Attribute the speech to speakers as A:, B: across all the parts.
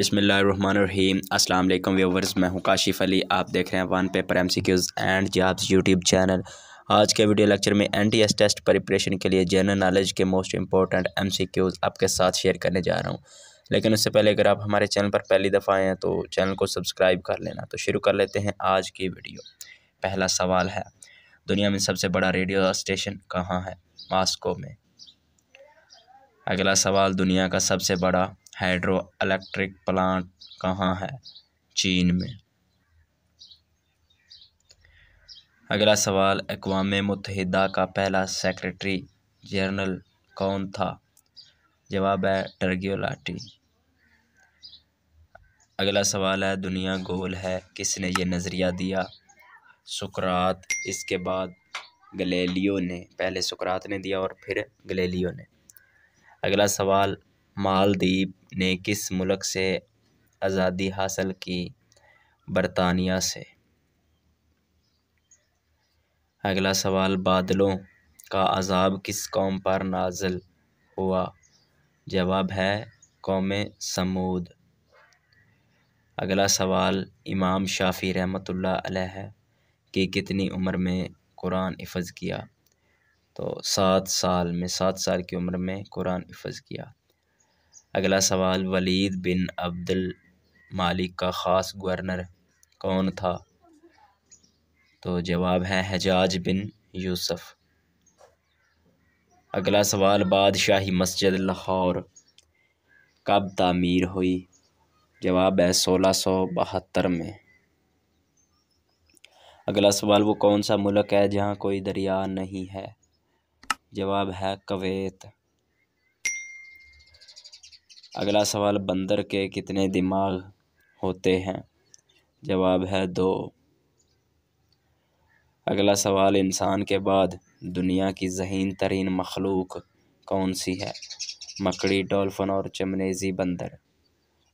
A: बिसमीम अस्सलाम वालेकुम व्यूवर्स मैं हूं काशिफ अली आप देख रहे हैं one paper M C Qs and jobs YouTube channel आज के वीडियो लेक्चर में N T S test preparation के लिए जनरल नॉलेज के most important M C Qs आपके साथ शेयर करने जा रहा हूँ लेकिन उससे पहले अगर आप हमारे चैनल पर पहली दफ़ा आए हैं तो चैनल को सब्सक्राइब कर लेना तो शुरू कर लेते हैं आज की वीडियो पहला सवाल है दुनिया में सबसे बड़ा रेडियो स्टेशन कहाँ है मास्को में अगला सवाल दुनिया का सबसे बड़ा हाइड्रो इलेक्ट्रिक प्लांट कहाँ है चीन में अगला सवाल अकवा मुतहदा का पहला सेक्रेटरी जनरल कौन था जवाब है टर्गियोलाटी अगला सवाल है दुनिया गोल है किसने ये नज़रिया दिया सुकरात इसके बाद गलेलियो ने पहले सुकरात ने दिया और फिर गलेलियो ने अगला सवाल मालदीप ने किस मुल्क से आज़ादी हासिल की बरतानिया से अगला सवाल बादलों का अजाब किस कौम पर नाजिल हुआ जवाब है कौम समूद अगला सवाल इमाम शाफी रहमत अलैह की कितनी उम्र में कुरान इफज़ किया तो सात साल में सात साल की उम्र में कुरान इफज़ किया अगला सवाल वलीद बिन अब्दुल मालिक का ख़ास गवर्नर कौन था तो जवाब है हजाज बिन यूसुफ अगला सवाल बादशाही मस्जिद लाहौर कब तामीर हुई जवाब है सोलह सौ बहत्तर में अगला सवाल वो कौन सा मुल्क है जहाँ कोई दरिया नहीं है जवाब है कवैत अगला सवाल बंदर के कितने दिमाग होते हैं जवाब है दो अगला सवाल इंसान के बाद दुनिया की जहीन तरीन मखलूक कौन सी है मकड़ी डॉल्फिन और चमनेजी बंदर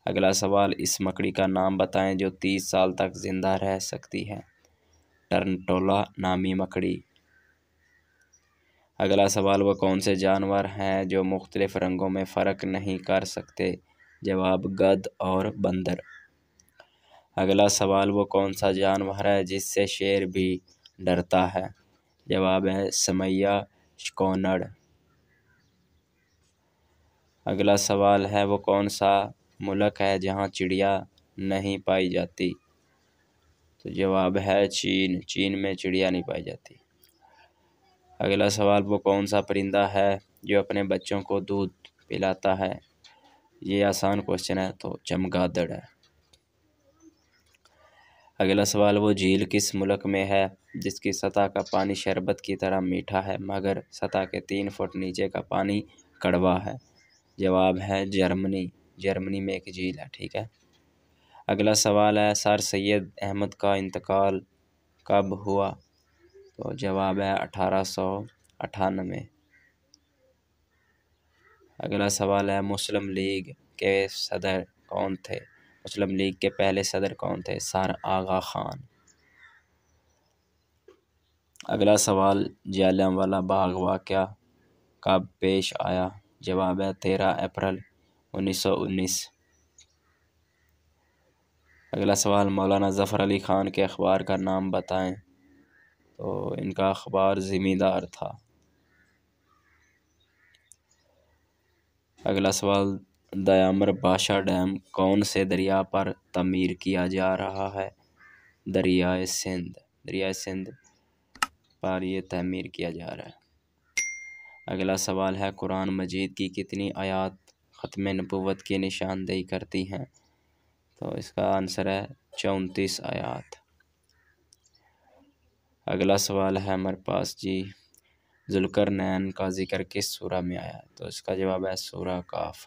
A: अगला सवाल इस मकड़ी का नाम बताएं जो तीस साल तक ज़िंदा रह सकती है टर्नटोला नामी मकड़ी अगला सवाल वह कौन से जानवर हैं जो मुख्तलिफ़ रंगों में फ़र्क नहीं कर सकते जवाब गद और बंदर अगला सवाल वो कौन सा जानवर है जिससे शेर भी डरता है जवाब है समैया शकोनड़ अगला सवाल है वो कौन सा मुल्क है जहाँ चिड़िया नहीं पाई जाती तो जवाब है चीन चीन में चिड़िया नहीं पाई जाती अगला सवाल वो कौन सा परिंदा है जो अपने बच्चों को दूध पिलाता है ये आसान क्वेश्चन है तो चमगादड़ है अगला सवाल वो झील किस मुल्क में है जिसकी सतह का पानी शरबत की तरह मीठा है मगर सतह के तीन फुट नीचे का पानी कड़वा है जवाब है जर्मनी जर्मनी में एक झील है ठीक है अगला सवाल है सर सैयद अहमद का इंतकाल कब हुआ तो जवाब है अठारह सौ अठानवे अगला सवाल है मुस्लिम लीग के सदर कौन थे मुस्लिम लीग के पहले सदर कौन थे सर आगा खान अगला सवाल जालम वाला बाग वाक़ कब पेश आया जवाब है तेरह अप्रैल उन्नीस सौ उन्नीस अगला सवाल मौलाना ज़फ़र अली ख़ान के अखबार का नाम बताएं तो इनका अखबार ज़िम्मेदार था अगला सवाल दयामर बाशाह डैम कौन से दरिया पर तमीर किया जा रहा है दरियाए सिंध दरियाए सिंध पर यह तमीर किया जा रहा है अगला सवाल है कुरान मजीद की कितनी आयात ख़त्म नबूत की निशानदेही करती हैं तो इसका आंसर है चौंतीस आयात अगला सवाल है हमारे पास जी जुलकर नैन का जिक्र किस सूरा में आया तो इसका जवाब है सूरा काफ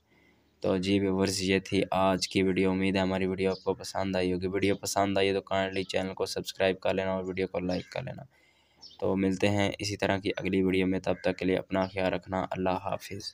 A: तो जी व्यवर्स ये थी आज की वीडियो उम्मीद है हमारी वीडियो आपको पसंद आई होगी वीडियो पसंद आई है तो काइंडली चैनल को सब्सक्राइब कर लेना और वीडियो को लाइक कर लेना तो मिलते हैं इसी तरह की अगली वीडियो में तब तक के लिए अपना ख्याल रखना अल्लाह हाफिज़